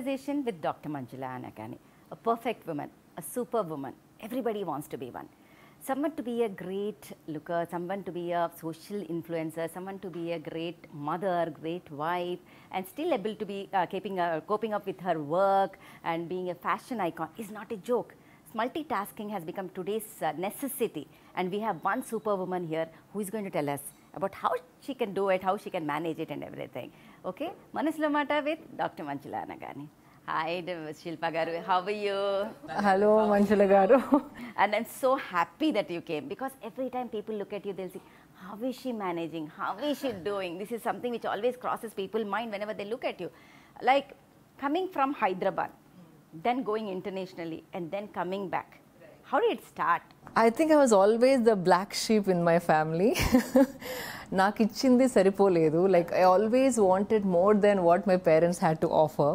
conversation with Dr. Manjula Anagani, a perfect woman, a super woman. Everybody wants to be one. Someone to be a great looker, someone to be a social influencer, someone to be a great mother, great wife, and still able to be uh, keeping, uh, coping up with her work and being a fashion icon is not a joke. Multitasking has become today's uh, necessity, and we have one superwoman here who is going to tell us about how she can do it, how she can manage it, and everything. Okay, Manaslamata with Dr. Manchila Nagani. Hi, Shilpa Garu, how are you? Hello, Manchila Garu. And I'm so happy that you came because every time people look at you, they'll say, how is she managing? How is she doing? This is something which always crosses people's mind whenever they look at you. Like coming from Hyderabad, then going internationally and then coming back. How did it start? I think I was always the black sheep in my family. నాకు ఇచ్చింది సరిపోలేదు like I always wanted more than what my parents had to offer,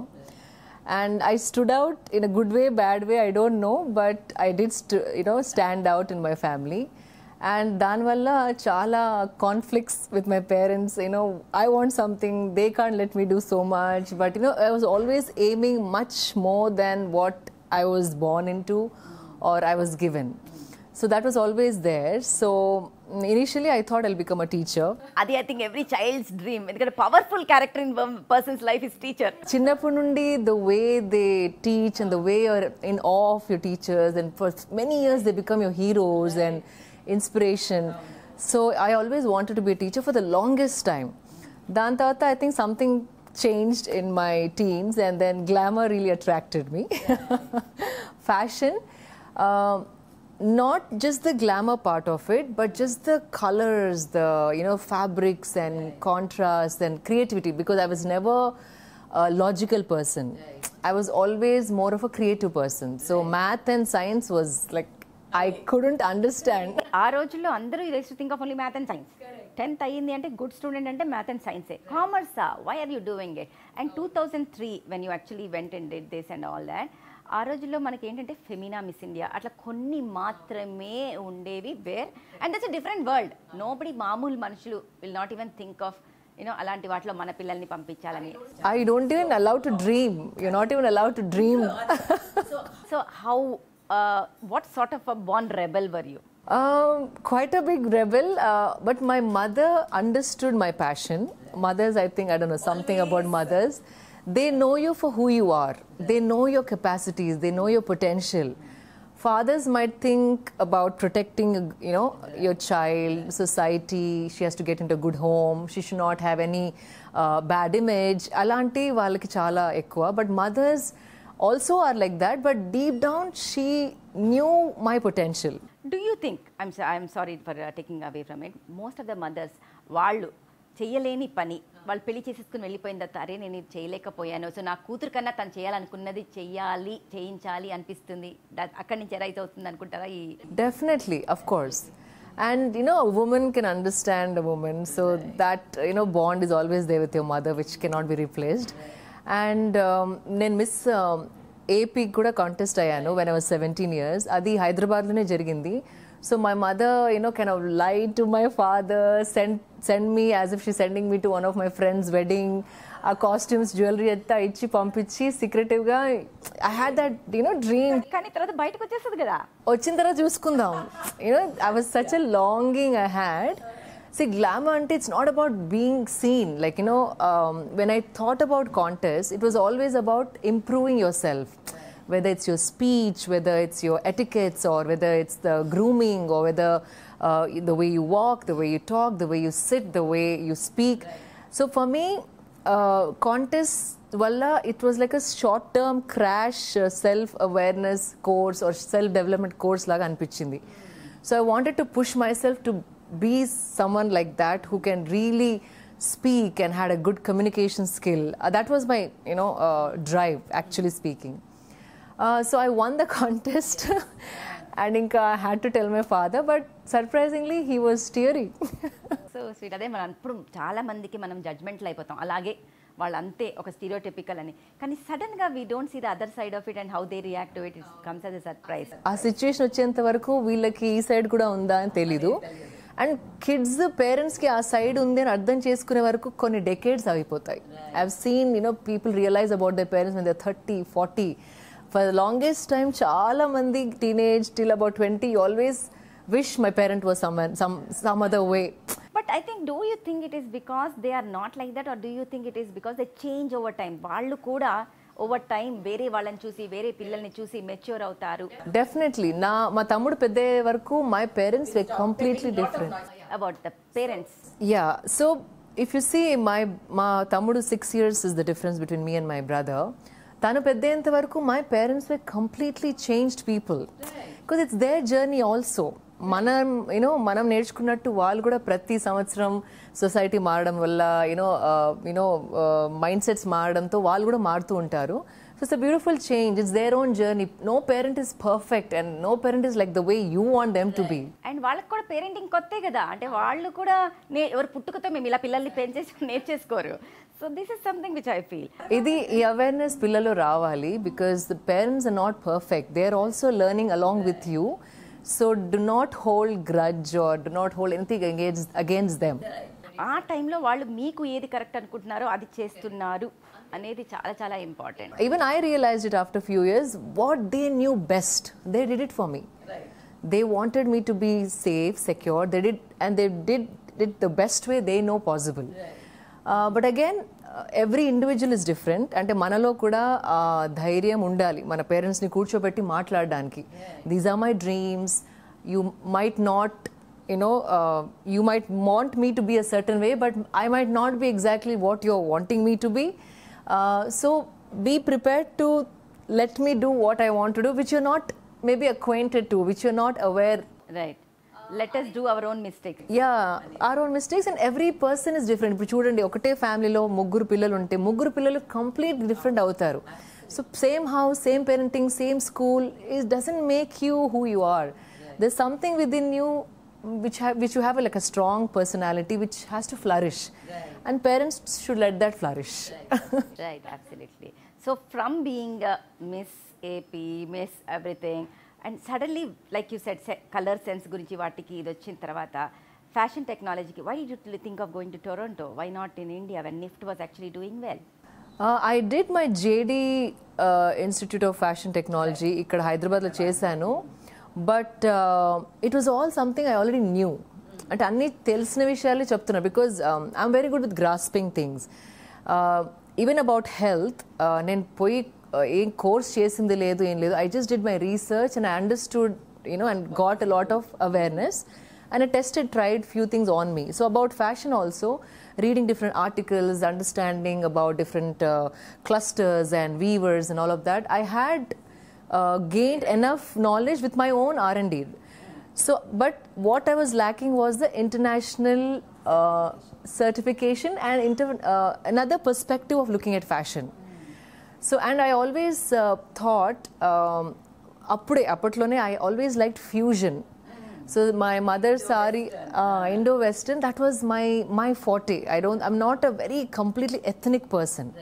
and I stood out in a good way, bad way, I don't know, but I did, you know, stand out in my family. And Danwalla, chala conflicts with my parents, you know, I want something, they can't let me do so much. But, you know, I was always aiming much more than what I was born into or I was given. So that was always there. So mm, initially, I thought I'll become a teacher. Adi, I think every child's dream. Because a powerful character in a person's life is teacher. Chinnapunundi, the way they teach and the way you're in awe of your teachers, and for many years they become your heroes and inspiration. So I always wanted to be a teacher for the longest time. Dantata, I think something changed in my teens, and then glamour really attracted me. Fashion um, not just the glamour part of it, but just the colors, the you know fabrics and contrasts and creativity. Because I was never a logical person. I was always more of a creative person. So math and science was like. I couldn't understand. Arojulo, Andhra, you used to think of only math and science. Correct. Tenth ayindi ante good student ante math and science. Commerce, why are you doing it? And 2003, when you actually went and did this and all that, ఆ రోజుల్లో మనకి ఏంటంటే Femina miss India అట్లా కొన్ని మాత్రమే ఉండేవి where and that's a different world nobody మామూలు మనుషులు will not even think of you know అలాంటి వాటిలో మన పిల్లల్ని పంపించాలని I don't even allow to dream you not even allow to dream so how what sort of a born rebel were you quite a big big but my mother understood my passion mothers I think I don't know something about mothers They know you for who you are, they know your capacities, they know your potential. Fathers might think about protecting, you know, your child, society. She has to get into a good home. She should not have any uh, bad image. Alanti valaki chala ekwa. But mothers also are like that. But deep down, she knew my potential. Do you think, I'm, I'm sorry for uh, taking away from it, most of the mothers, వాళ్ళు చేయలేని pani. వాళ్ళు పెళ్లి చేసేసుకుని వెళ్ళిపోయిందా తరే నేను ఇది చేయలేకపోయాను so నా కూతురు కన్నా తను చేయాలనుకున్నది చేయాలి చేయించాలి అనిపిస్తుంది అక్కడి నుంచి అయితే అవుతుంది అనుకుంటారా ఈ definitely of course and you women can understand women so a woman bond right. Always you know mother which cannot there with and నేను మిస్ ఏపీ కూడా కాంటెస్ట్ అయ్యాను when I was seventeen years అది హైదరాబాద్లోనే జరిగింది so my mother you know can light to my father sent send me as if she's sending me to one of my friends' wedding. ఆ costumes jewellery I had that, secretive గా I had that you know I. కానీ తర్వాత బయటకు వచ్చేస్తుంది కదా juice తర్వాత You know, I was such a longing I had. See, glamour auntie, it's not about being seen. Like, you know, um, when I thought about contests, it was always about improving yourself. Whether it's your speech, whether it's your etiquettes, or whether it's the grooming, or whether uh, the way you walk, the way you talk, the way you sit, the way you speak. So for me, uh, contests, it was like a short term crash uh, self awareness course or self development course. Laga anpichindi. So I wanted to push myself to be someone like that who can really speak and had a good communication skill. Uh, that was my, you know, uh, drive, actually speaking. Uh, so I won the contest and Inka had to tell my father, but surprisingly he was starry so sweet అదే మనం అప్పుడు చాలా మందికి మనం జడ్జ్మెంట్లు అయిపోతాం అలాగే వాళ్ళు అంతే ఒక స్టీరియోటిపికల్ అని కానీ సడన్గా we don't see the other side of it and how they react it it comes as a surprise ఆ సిచ్యువేషన్ వచ్చేంత వరకు వీళ్ళకి ఈ సైడ్ కూడా ఉందా అని తెలీదు అండ్ కిడ్స్ పేరెంట్స్కి ఆ సైడ్ ఉంది అని అర్థం చేసుకునే వరకు కొన్ని డెకేడ్స్ అయిపోతాయి I seen you know people realise about the parents మీద thirty forty for longest time చాలా మంది teenage till about twenty always wish my parent was someone, some, some other way. But I think do you think it is because they are not like that or do you think it is because they change over time వాళ్ళు కూడా over time వేరే వాళ్ళని చూసి వేరే పిల్లల్ని చూసి mature అవుతారు definitely నా మా తమ్ముడు పెద్ద వరకు my parents were completely different about the parents yeah so if you see my మా తమ్ముడు six years is the difference between me and my brother తను పెద్దేంత వరకు my parents were completely changed people because it's their journey also మనం you know మనం నేర్చుకున్నట్టు వాళ్ళు కూడా ప్రతి సంవత్సరం సొసైటీ మారడం వల్ల యూనో యూనో మైండ్ సెట్స్ మారడంతో వాళ్ళు కూడా మారుతూ ఉంటారు so it's a beautiful change it's their own journey no parent is perfect and no parent is like the way you want them to be and వాళ్ళకి కూడా parenting కొత్తే కదా అంటే వాళ్ళు కూడా నే ఎవరు పుట్టుకతో మేము ఇలా పిల్లల్ని పెంచేసి నేర్చేసుకోరు so this is something which I feel ఇది ఈ అవేర్నెస్ పిల్లలు రావాలి because the parents are not perfect they are also learning along with you so do not hold grudge or do not hold anything engage against them ఆ టైంలో వాళ్ళు మీకు ఏది correct అనుకుంటున్నారో అది చేస్తున్నారు అనేది చాలా చాలా important even I realise it after few years what they knew best they did it for me they wanted me to be safe secure they did and they did it the best way they know possible but again every individual is different అంటే మనలో కూడా ధైర్యం ఉండాలి మన పేరెంట్స్ని కూర్చోబెట్టి మాట్లాడడానికి these are my dreams you might not you know you might want me to be a certain way but I might not be exactly what your wanting me to be so be prepared to let me do what I want to do which you not maybe acquainted to, which you're not aware. Right. Let us do our own mistake yeah our own mistakes and every person is different ఇప్పుడు చూడండి ఒకటే ఫ్యామిలీలో ముగ్గురు పిల్లలు ఉంటే ముగ్గురు పిల్లలు complete different అవుతారు so same house same parenting same school is doesn't make you who you are the something within you which which you have like a strong personality which has to flourish and parents should let that flourish right absolutely so from being Miss AP Miss everything and suddenly like you set colour sense గురించి వాటికి ఇది వచ్చిన తర్వాత fashion టెక్నాలజీకి why did you think of going to Toronto why not in India when NIFT was actually doing well I did my JD Institute of Fashion Technology ఇక్కడ హైదరాబాద్లో చేశాను but it was all something I already knew అంటే అన్నీ తెలిసిన విషయాలే చెప్తున్నా because I'm very good with grasping things even about health నేను పోయి Uh, ఏం కోర్స్ చేసింది లేదు ఏం లేదు I just did my research and I understood you know and got a lot of and I tested, tried few things on me. So about fashion also, reading different articles, understanding about different uh, clusters and weavers and all of that, I had uh, gained enough knowledge with my own R&D. So, but what I was lacking was the international certification and another perspective of looking at fashion. So, and I always uh, thought, um, apatlone, I always liked fusion. So my mother's Indo uh, Indo-Western, that was my, my forte. I don't, I'm not a very completely ethnic person.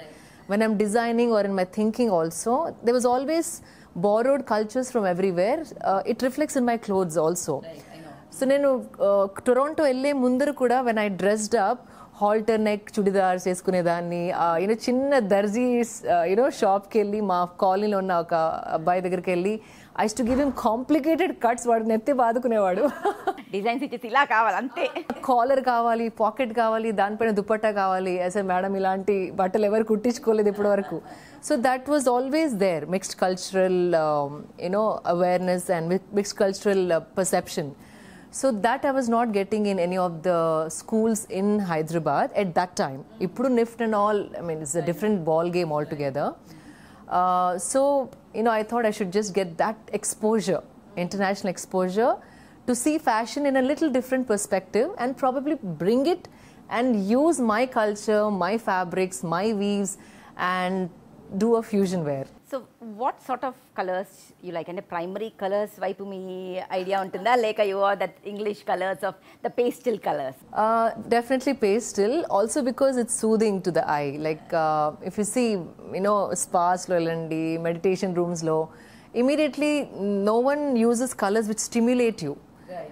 When I'm designing or in my thinking also, there was always borrowed cultures from everywhere. Uh, it reflects in my clothes also. So, when uh, Toronto, LA, Mundur Kuda, when I dressed up, halter neck chudidars వేసుకునేదాన్ని you know చిన్న దర్జీ you know షాప్కి వెళ్ళి మా కాలనీలో ఉన్న ఒక అబ్బాయి దగ్గరికి వెళ్ళి I to give in complicated cuts వాడు నెత్తి బాదుకునేవాడు డిజైన్స్ ఇచ్చేసి ఇలా కావాలి అంతే కాలర్ కావాలి పాకెట్ కావాలి దానిపైన దుప్పట్టా కావాలి అసలు మేడం ఇలాంటి బట్టలు ఎవరు కుట్టించుకోలేదు ఇప్పటి వరకు so that was always there mixed cultural you know awareness and mixed cultural perception so that I was not getting in any of the schools in Hyderabad at that time ఇప్పుడు NIFT and all I mean it's a different ball game altogether so you know I thought I should just get that exposure international exposure to see fashion in a little different perspective and probably bring it and use my culture, my fabrics, my weaves, and do a fusion wear. So, what sort of colors you like? Any primary colors? Why me idea on that? Like you are that English colors of the pastel colors? Uh, definitely pastel. Also because it's soothing to the eye. Like uh, if you see, you know, spas and elandi, meditation rooms low. immediately no one uses colors which stimulate you. Right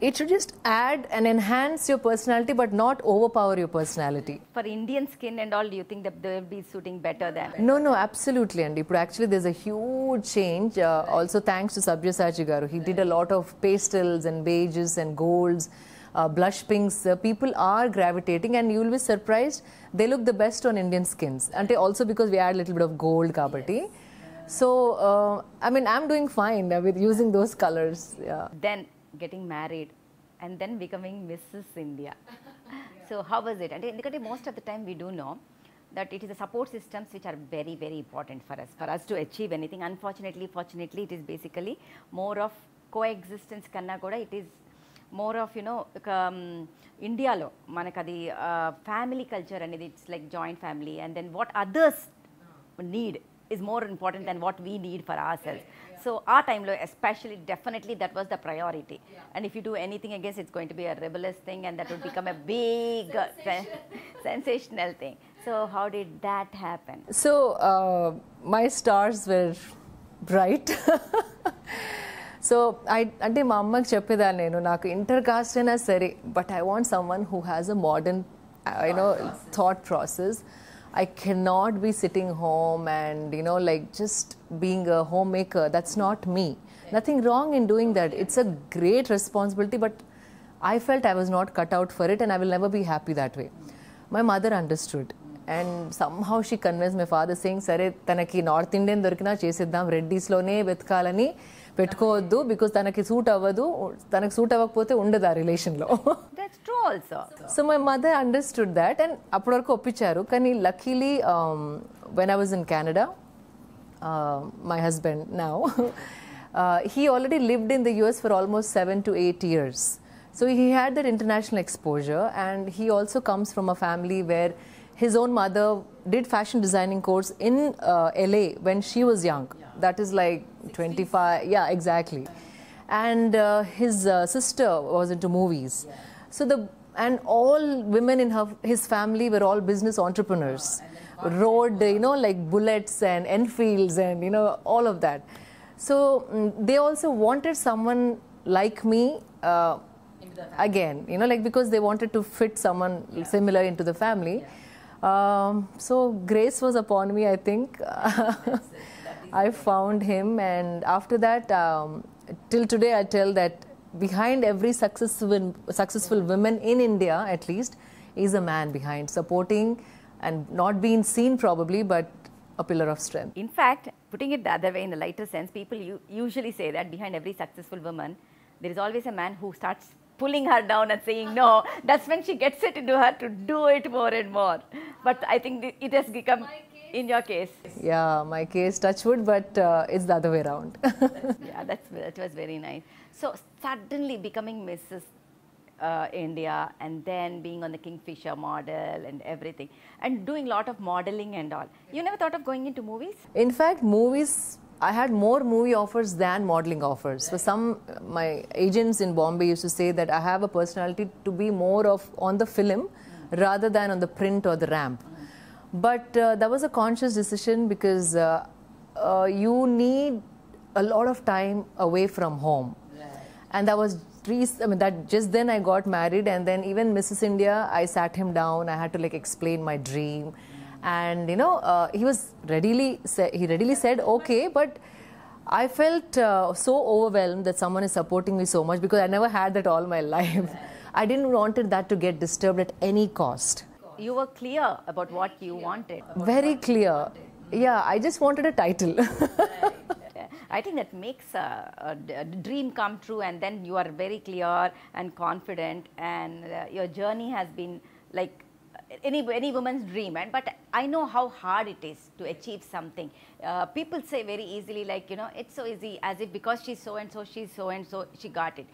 it should just add and enhance your personality but not overpower your personality. For Indian skin and all, do you think that they will be suiting better than? No, no, absolutely, Andy. But actually, there's a huge change. Uh, right. Also, thanks to Sabyasachi Sajigaru, He right. did a lot of pastels and beiges and golds. Uh, blush pinks, uh, people are gravitating and you will be surprised. They look the best on Indian skins. And also because we add a little bit of gold kabati. Yes. So, uh, I mean, I'm doing fine with using those colors. Yeah. Then getting married and then becoming Mrs India so how was it అంటే ఎందుకంటే most of the time we do know that it is the support systems which are very very important for us for us to achieve anything unfortunately fortunately it is basically more of coexistence కన్నా కూడా it is more of you know ఒక ఇండియాలో మనకు అది family culture అనేది it's like joint family and then what others need is more important then what we need for ourselves So our time low especially definitely that was the priority. Yeah. And if you do anything against it's going to be a rebellious thing and that would become a big uh, sen sensational thing. So how did that happen? So uh, my stars were bright. So I అంట మ అమమక చపపదనన నను నకు ఇంటర కసట అయన సర బట I అంటే మా అమ్మకి చెప్పేదాన్ని నేను నాకు ఇంటర్ కాస్ట్ అయినా సరే but I want someone who has a modern I thought process. I cannot be sitting home and, you know, like just being a homemaker. That's not me. Nothing wrong in doing that. It's a great responsibility, but I felt I was not cut out for it and I will never be happy that way. My mother understood. And somehow she convince my father saying సరే తనకి north Indian దొరికినా చేసేద్దాం రెడ్డీస్లోనే వెతకాలని పెట్టుకోవద్దు because తనకి suit అవ్వదు తనకి suit అవ్వకపోతే ఉండదు ఆ రిలేషన్ లో so my mother understood that and అప్పటి వరకు ఒప్పించారు కానీ luckily when I was in Canada my husband now he already lived in the US for almost seven to eight years so he had that international exposure and he also comes from a family where his own mother did fashion designing course in uh, LA when she was young. Yeah. That is like 60s. 25. Yeah, exactly. And uh, his uh, sister was into movies. Yeah. So the and all women in her, his family were all business entrepreneurs. Road, you know, like bullets and Enfields and you know all of that. So mm, they also wanted someone like me uh, again, you know, like because they wanted to fit someone yeah. similar into the family. Um, so grace was upon me, I think. I found him, and after that, um, till today, I tell that behind every successful successful woman in India, at least, is a man behind supporting and not being seen probably, but a pillar of strength. In fact, putting it the other way in a lighter sense, people usually say that behind every successful woman, there is always a man who starts pulling her down and saying no. That's when she gets it into her to do it more and more. But I think it has become in your case. Yeah, my case touchwood, but uh, it's the other way around. yeah, that's that was very nice. So suddenly becoming Mrs. Uh, India and then being on the Kingfisher model and everything and doing a lot of modeling and all. You never thought of going into movies? In fact, movies I had more movie offers than modeling offers. For some, my agents in Bombay used to say that I have a personality to be more of on the film rather than on the print or the ramp. But uh, that was a conscious decision because uh, uh, you need a lot of time away from home. And that was I mean, that just then I got married, and then even Mrs. India, I sat him down. I had to like explain my dream and you know uh, he was readily sa- he readily said okay but i felt uh, so overwhelmed that someone is supporting me so much because i never had that all my life i didn't wanted that to get disturbed at any cost you were clear about what you wanted very clear yeah i just wanted a title I think that makes a, a, dream come true, and then you are very clear and confident, and uh, your journey has been like any any woman's dream and but i know how hard it is to achieve something uh, people say very easily like you know it's so easy as if because she's so and so she's so and so she got it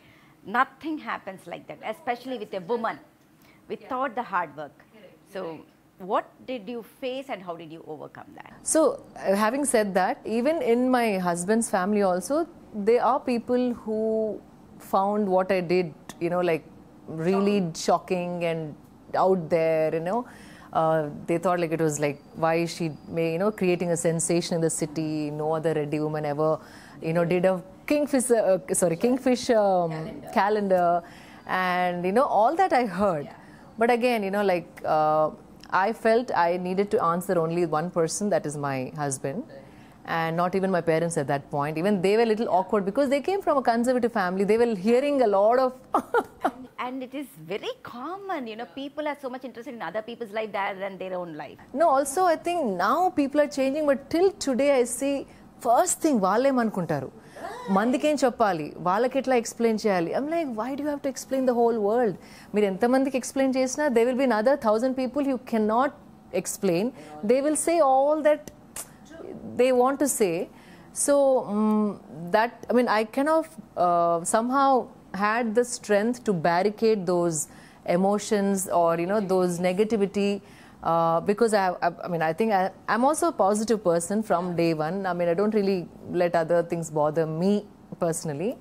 nothing happens like that especially with a woman without the hard work so what did you face and how did you overcome that so uh, having said that even in my husband's family also there are people who found what i did you know like really shocking, shocking and out there, you know. Uh, they thought like it was like why she may you know creating a sensation in the city no other reddy woman ever you know did a kingfisher uh, sorry kingfisher um, calendar. calendar. and you know all that i heard yeah. but again you know like uh, i felt i needed to answer only one person that is my husband and not even my parents at that point. Even they were a little awkward because they came from a conservative family. They were hearing a lot of. and, it is very common, you know, people are so much interested in other people's life than their own life. No, also, I think now people are changing, but till today, I see first thing అనుకుంటారు మందికేం చెప్పాలి వాళ్ళకి ఎట్లా explain చేయాలి I'm like why do have to explain the whole world మీరు ఎంతమందికి explain చేసినా they will be other thousand people you can not explain they will say all that they want to say. So um, that, I mean, I kind of uh, somehow had the strength to barricade those emotions or, you know, those negativity. Uh, because I, I, I, mean, I think I, am also a positive person from day one. I mean, I don't really let other things bother me personally.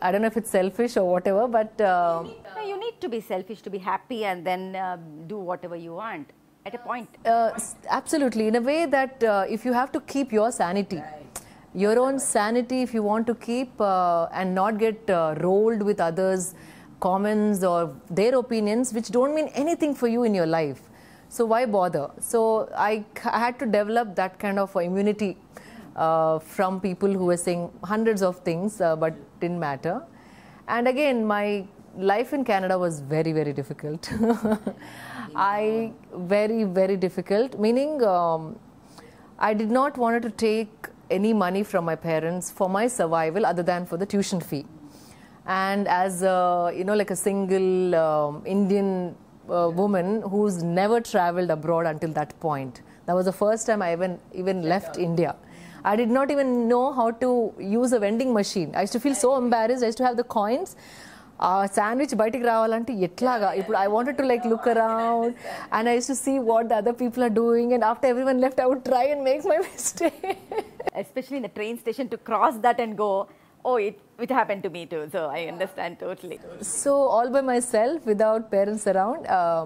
I don't know if it's selfish or whatever, but uh, you, need, uh, you, need, to be selfish to be happy and then uh, do whatever you want at a point. Uh, absolutely, in a way that uh, if you have to keep your sanity, right. your own sanity, if you want to keep uh, and not get uh, rolled with others' comments or their opinions, which don't mean anything for you in your life. So why bother? So I, I had to develop that kind of immunity uh, from people who were saying hundreds of things uh, but didn't matter. And again, my life in Canada was very, very difficult. I, very, very difficult, meaning um, I did not want to take any money from my parents for my survival other than for the tuition fee. And as, a, you know, like a single um, Indian uh, woman who's never traveled abroad until that point, that was the first time I even, even left India. I did not even know how to use a vending machine. I used to feel so embarrassed. I used to have the coins. ఆ sandwich బయటికి రావాలంటే ఎట్లాగా ఇప్పుడు I wanted to like look around and I to see what the other people are doing and after every one left I would try and make my mistake especially in the train station to cross that and go oh it happened to me too so i understand totally so all by myself without parents around uh,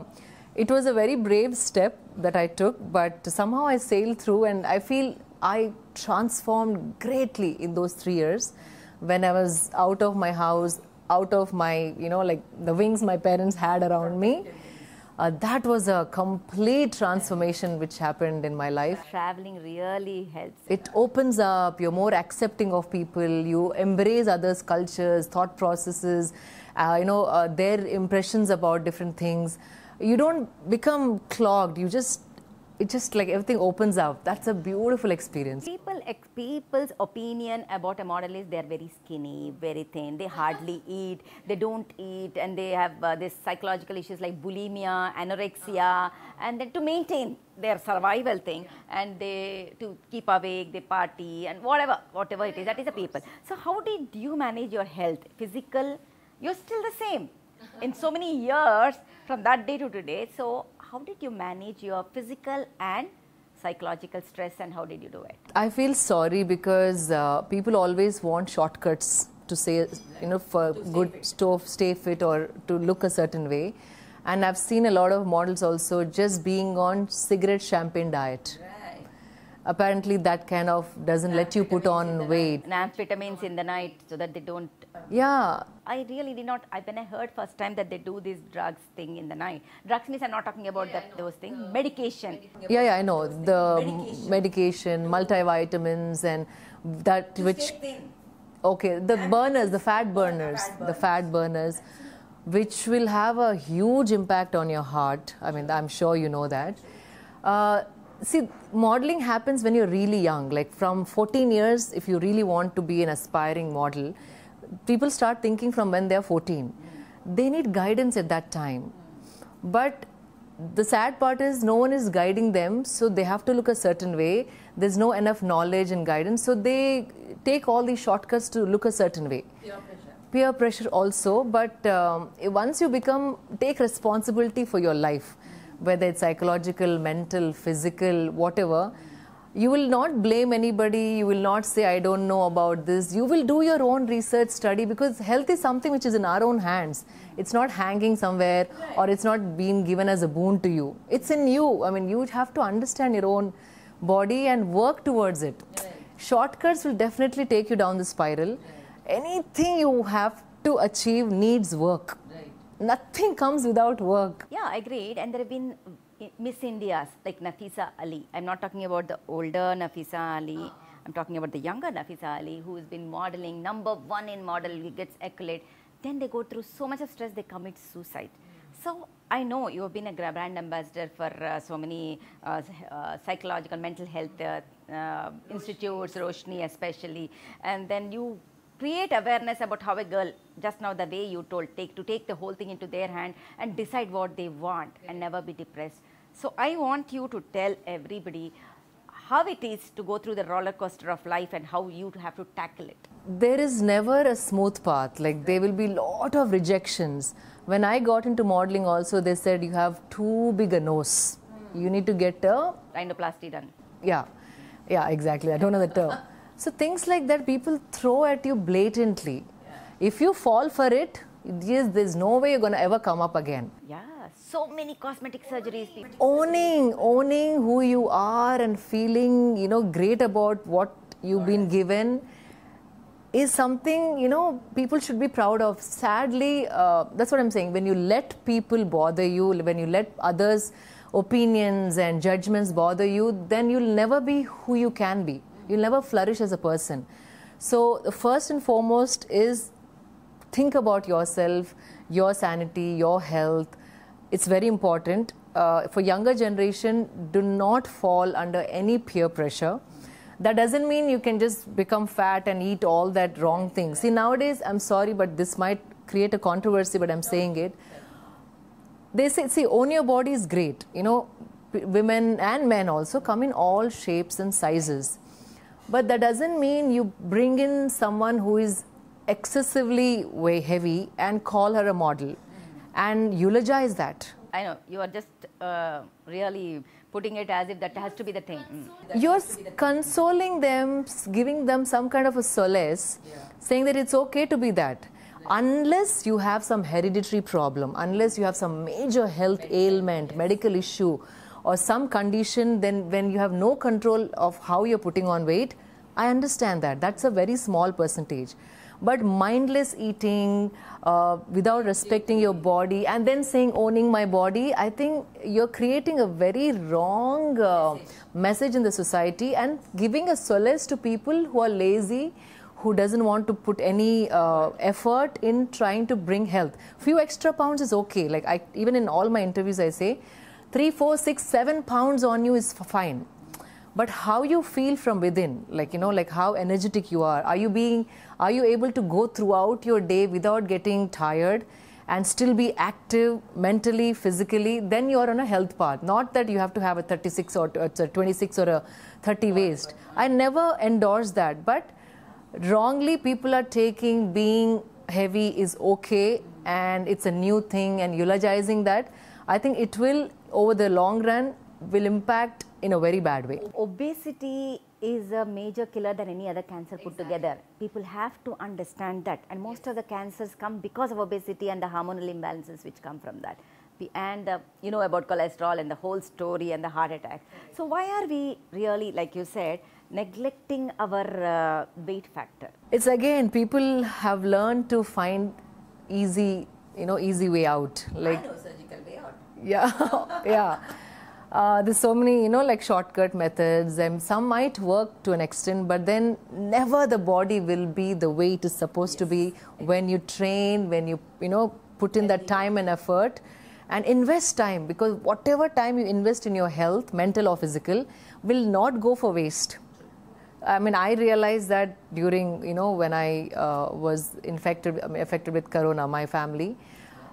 it was a very brave step that i took but somehow i sailed through and i feel i transformed greatly in those 3 years when i was out of my house out of my, you know, like the wings my parents had around me. Uh, that was a complete transformation which happened in my life. Traveling really helps. It opens up, you're more accepting of people, you embrace others' cultures, thought processes, uh, you know, uh, their impressions about different things. You don't become clogged, you just it just like everything opens up. That's a beautiful experience. People, people's opinion about a model is they're very skinny, very thin. They hardly eat. They don't eat, and they have uh, these psychological issues like bulimia, anorexia, and then to maintain their survival thing, and they to keep awake, they party, and whatever, whatever it is. That is the people. So how did you manage your health, physical? You're still the same in so many years from that day to today. So how did you manage your physical and psychological stress and how did you do it? I feel sorry because uh, people always want shortcuts to say, you know, for good stuff, stay fit or to look a certain way. And I've seen a lot of models also just being on cigarette champagne diet. Right. Apparently that kind of doesn't let you put on weight. amphetamines in the night so that they don't yeah. I really did not. I, when I heard first time that they do this drugs thing in the night, drugs means I'm not talking about yeah, that those things. Medication. medication. Yeah, yeah, I know the medication, medication multivitamins, and that which. Okay, the burners, the fat burners, burners, the fat burners, which will have a huge impact on your heart. I mean, I'm sure you know that. Uh, see, modeling happens when you're really young, like from 14 years, if you really want to be an aspiring model people start thinking from when they are 14. They need guidance at that time. But the sad part is no one is guiding them, so they have to look a certain way. There's no enough knowledge and guidance, so they take all these shortcuts to look a certain way. Peer pressure, Peer pressure also, but um, once you become, take responsibility for your life, whether it's psychological, mental, physical, whatever you will not blame anybody you will not say i don't know about this you will do your own research study because health is something which is in our own hands it's not hanging somewhere or it's not being given as a boon to you it's in you i mean you have to understand your own body and work towards it shortcuts will definitely take you down the spiral anything you have to achieve needs work nothing comes without work yeah agreed and there have been Miss India's, like Nafisa Ali. I'm not talking about the older Nafisa Ali. Oh. I'm talking about the younger Nafisa Ali who has been modeling, number one in model, gets accolade. Then they go through so much of stress, they commit suicide. Mm. So I know you have been a brand ambassador for uh, so many uh, uh, psychological, mental health uh, uh, Roshni. institutes, Roshni especially, and then you create awareness about how a girl, just now the way you told, take to take the whole thing into their hand and decide what they want and never be depressed. So I want you to tell everybody how it is to go through the roller coaster of life and how you have to tackle it. There is never a smooth path. Like there will be lot of rejections. When I got into modeling also they said you have too big a nose. You need to get a rhinoplasty done. Yeah. Yeah, exactly. I don't know the term. so things like that people throw at you blatantly. Yeah. If you fall for it, yes, there's no way you're going to ever come up again. Yeah so many cosmetic surgeries. Owning, owning who you are and feeling, you know, great about what you've been given is something, you know, people should be proud of. Sadly, uh, that's what I'm saying. When you let people bother you, when you let others' opinions and judgments bother you, then you'll never be who you can be. You'll never flourish as a person. So, first and foremost is think about yourself, your sanity, your health, it's very important uh, for younger generation do not fall under any peer pressure that doesn't mean you can just become fat and eat all that wrong thing see nowadays i'm sorry but this might create a controversy but i'm saying it they say see own your body is great you know women and men also come in all shapes and sizes but that doesn't mean you bring in someone who is excessively way heavy and call her a model and eulogize that. I know, you are just uh, really putting it as if that has to be the thing. Mm. You're consoling them, giving them some kind of a solace, yeah. saying that it's okay to be that. Unless you have some hereditary problem, unless you have some major health medical, ailment, yes. medical issue, or some condition, then when you have no control of how you're putting on weight, I understand that. That's a very small percentage. But mindless eating, uh, without respecting your body, and then saying owning my body, I think you're creating a very wrong uh, message in the society and giving a solace to people who are lazy, who doesn't want to put any uh, effort in trying to bring health. Few extra pounds is okay. Like I, even in all my interviews, I say, three, four, six, seven pounds on you is fine but how you feel from within like you know like how energetic you are are you being are you able to go throughout your day without getting tired and still be active mentally physically then you are on a health path not that you have to have a 36 or a uh, 26 or a 30 waist i never endorse that but wrongly people are taking being heavy is okay and it's a new thing and eulogizing that i think it will over the long run will impact in a very bad way. Obesity is a major killer than any other cancer put exactly. together. People have to understand that and most yes. of the cancers come because of obesity and the hormonal imbalances which come from that. And uh, you know about cholesterol and the whole story and the heart attack. So why are we really, like you said, neglecting our uh, weight factor? It's again, people have learned to find easy, you know, easy way out. Like, I know surgical way out. Yeah, yeah. Uh, there's so many, you know, like shortcut methods, and some might work to an extent, but then never the body will be the way it is supposed yes. to be when you train, when you, you know, put in that time and effort and invest time because whatever time you invest in your health, mental or physical, will not go for waste. I mean, I realized that during, you know, when I uh, was infected, affected with corona, my family,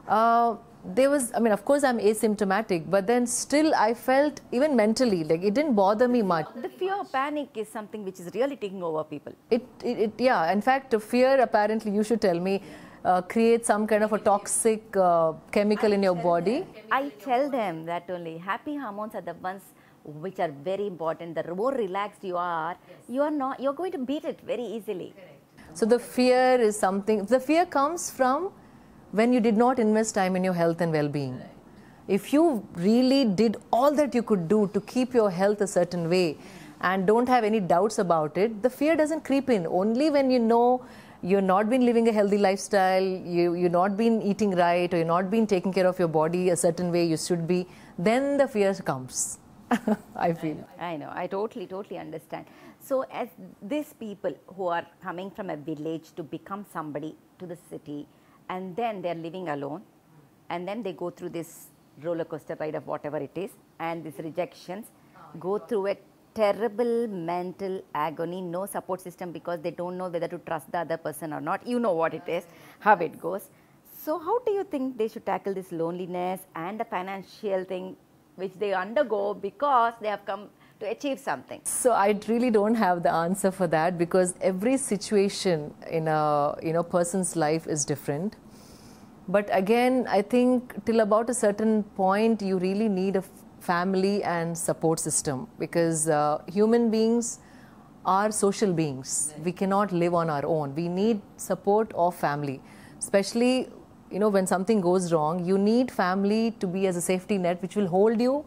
uh, there was i mean of course i'm asymptomatic but then still i felt even mentally like it didn't bother me much the fear panic is something which is really taking over people it, it, it yeah in fact fear apparently you should tell me uh, creates some kind of a toxic uh, chemical I in your body them, i tell them that only happy hormones are the ones which are very important the more relaxed you are yes. you are not you're going to beat it very easily Correct. so the fear is something the fear comes from when you did not invest time in your health and well being. If you really did all that you could do to keep your health a certain way and don't have any doubts about it, the fear doesn't creep in. Only when you know you're not been living a healthy lifestyle, you, you're not been eating right, or you're not been taking care of your body a certain way you should be, then the fear comes. I feel. I know. I know. I totally, totally understand. So, as these people who are coming from a village to become somebody to the city, and then they're living alone and then they go through this roller coaster ride of whatever it is and these rejections go through a terrible mental agony no support system because they don't know whether to trust the other person or not you know what it is how it goes so how do you think they should tackle this loneliness and the financial thing which they undergo because they have come to achieve something? So I really don't have the answer for that because every situation in a you know person's life is different. But again, I think till about a certain point, you really need a family and support system because uh, human beings are social beings. We cannot live on our own. We need support of family, especially you know when something goes wrong. You need family to be as a safety net, which will hold you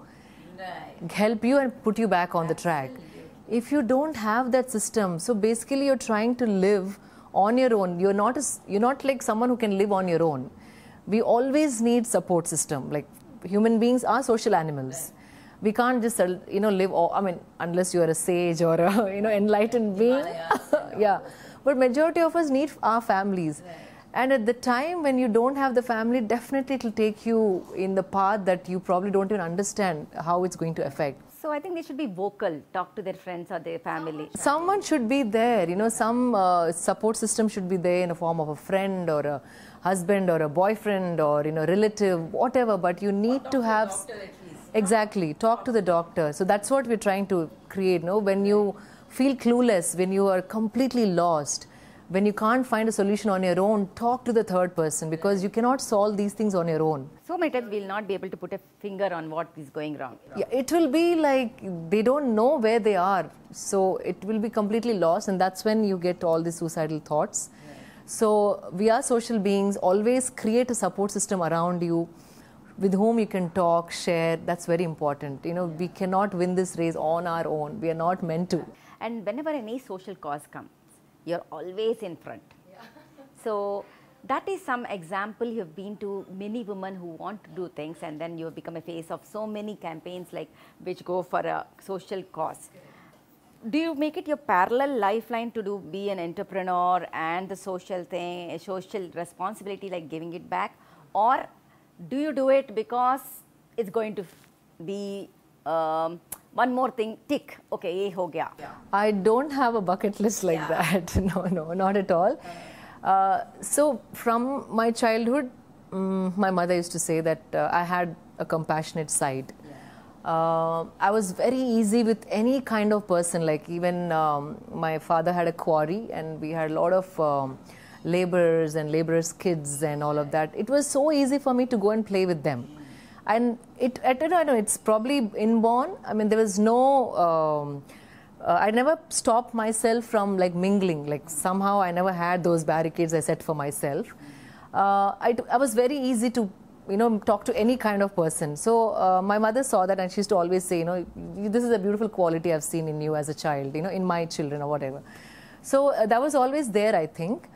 right. help you and put you back on Absolutely. the track. If you don't have that system, so basically you're trying to live on your own. You're not a, you're not like someone who can live on your own. We always need support system. Like human beings are social animals. Right we can't just uh, you know live all, i mean unless you are a sage or a you know enlightened being yeah but majority of us need our families right. And at the time when you don't have the family, definitely it'll take you in the path that you probably don't even understand how it's going to affect. So I think they should be vocal, talk to their friends or their family. Someone should be there, you know, some uh, support system should be there in the form of a friend or a husband or a boyfriend or, you know, relative, whatever, but you need to have... Doctor, exactly, talk to the doctor. So that's what we're trying to create, you know, when you feel clueless, when you are completely lost, when you can't find a solution on your own, talk to the third person because you cannot solve these things on your own. So many times we'll not be able to put a finger on what is going wrong. Yeah, it will be like they don't know where they are. So it will be completely lost and that's when you get all the suicidal thoughts. Yeah. So we are social beings, always create a support system around you with whom you can talk, share, that's very important. You know, we cannot win this race on our own. We are not meant to. And whenever any social cause comes, you're always in front. Yeah. so that is some example you've been to many women who want to do things and then you become a face of so many campaigns like which go for a social cause. Do you make it your parallel lifeline to do be an entrepreneur and the social thing, a social responsibility like giving it back or do you do it because it's going to be um, one more thing, tick, okay, ye ho gaya. I don't have a bucket list like yeah. that. no, no, not at all. Uh, so from my childhood, um, my mother used to say that uh, I had a compassionate side. Uh, I was very easy with any kind of person. Like even um, my father had a quarry, and we had a lot of um, laborers and laborers' kids and all of that. It was so easy for me to go and play with them. And it, I don't know, it's probably inborn. I mean, there was no. Um, uh, I never stopped myself from like mingling. Like somehow I never had those barricades I set for myself. Uh, I, I was very easy to, you know, talk to any kind of person. So uh, my mother saw that and she used to always say, you know, this is a beautiful quality I've seen in you as a child, you know, in my children or whatever. So uh, that was always there, I think.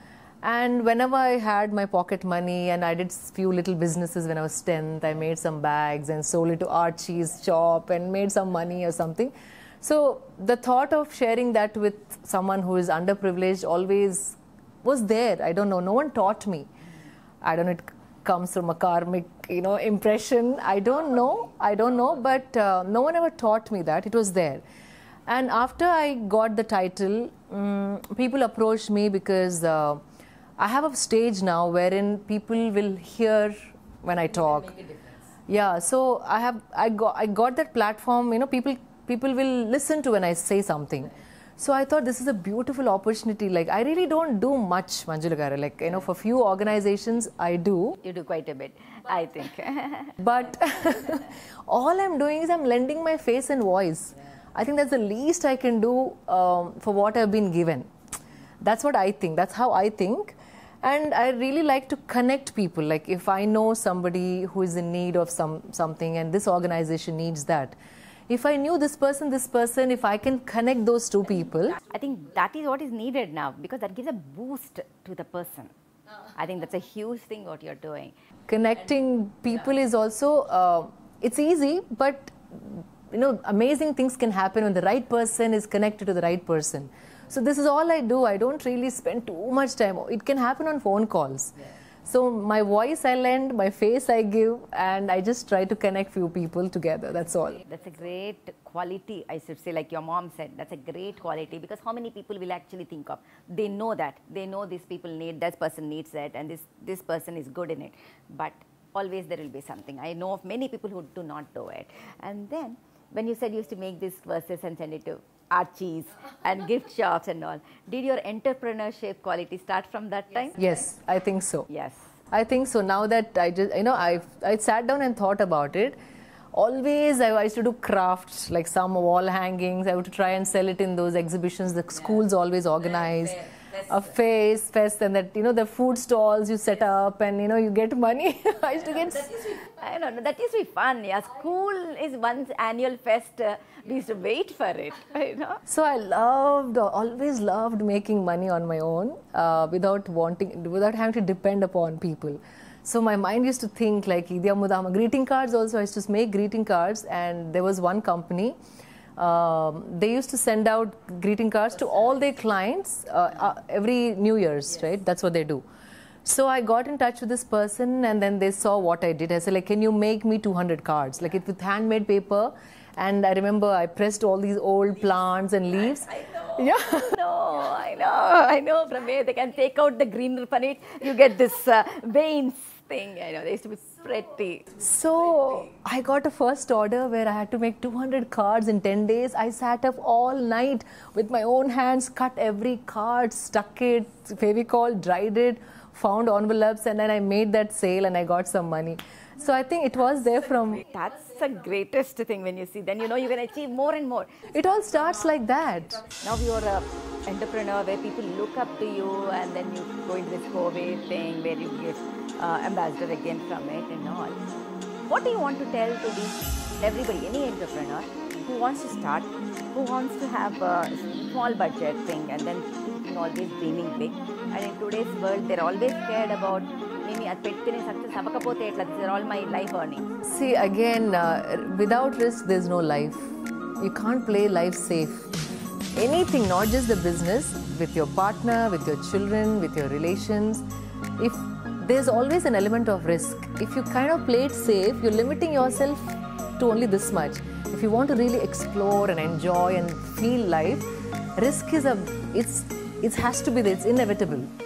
And whenever I had my pocket money, and I did few little businesses when I was 10th, I made some bags and sold it to Archie's shop and made some money or something. So the thought of sharing that with someone who is underprivileged always was there. I don't know. No one taught me. I don't know. It comes from a karmic, you know, impression. I don't know. I don't know. But uh, no one ever taught me that. It was there. And after I got the title, um, people approached me because. Uh, I have a stage now wherein people will hear when I talk. Yeah, so I have I got I got that platform. You know, people people will listen to when I say something. So I thought this is a beautiful opportunity. Like I really don't do much, Manjulagara. Like you know, for few organizations I do. You do quite a bit, I think. but all I'm doing is I'm lending my face and voice. Yeah. I think that's the least I can do um, for what I've been given. That's what I think. That's how I think and I really like to connect people. Like if I know somebody who is in need of some something, and this organization needs that. If I knew this person, this person, if I can connect those two people. I think that is what is needed now because that gives a boost to the person. I think that's a huge thing what you're doing. Connecting people is also, uh, it's easy, but you know, amazing things can happen when the right person is connected to the right person. So this is all I do. I don't really spend too much time. It can happen on phone calls. Yeah. So my voice I lend, my face I give, and I just try to connect few people together. That's all. That's a great quality, I should say, like your mom said. That's a great quality because how many people will actually think of? They know that. They know this people need, that person needs that, and this, this person is good in it. But always there will be something. I know of many people who do not do it. And then when you said you used to make these verses and send it to Archie's and gift shops and all, did your entrepreneurship quality start from that yes. time? Yes, I think so. Yes. I think so. Now that I just, you know, I I sat down and thought about it. Always I, I used to do crafts, like some wall hangings. I would try and sell it in those exhibitions the yeah. schools always organize. Yeah a face fest and that you know the food stalls you set up and you know you get money I used to get I don't know that used to be fun yeah school is one's annual fest uh, we used to wait for it you know so I loved always loved making money on my own uh, without wanting without having to depend upon people so my mind used to think like Idia Mudama greeting cards also I used to make greeting cards and there was one company um, they used to send out greeting cards to all their clients uh, uh, every New Year's, yes. right? That's what they do. So I got in touch with this person and then they saw what I did. I said, like, can you make me 200 cards? Like, it with handmade paper. And I remember I pressed all these old plants and leaves. I, I know. Yeah. No, I know. I know from they can take out the green from it. You get this uh, veins thing. I know. They used to be pretty. So pretty. I got a first order where I had to make 200 cards in 10 days. I sat up all night with my own hands, cut every card, stuck it, Fevicol, dried it, found envelopes, and then I made that sale and I got some money. So I think it was there from. That's the greatest thing when you see. Then you know you can achieve more and more. It all starts like that. Now you're an entrepreneur where people look up to you, and then you go into this COVID thing where you get uh, ambassador again from it and all. What do you want to tell to everybody, any entrepreneur who wants to start, who wants to have a small budget thing, and then always dreaming big? And in today's world, they're always scared about See again, uh, without risk, there's no life. You can't play life safe. Anything, not just the business, with your partner, with your children, with your relations. If there is always an element of risk. If you kind of play it safe, you're limiting yourself to only this much. If you want to really explore and enjoy and feel life, risk is a it's it has to be there. It's inevitable.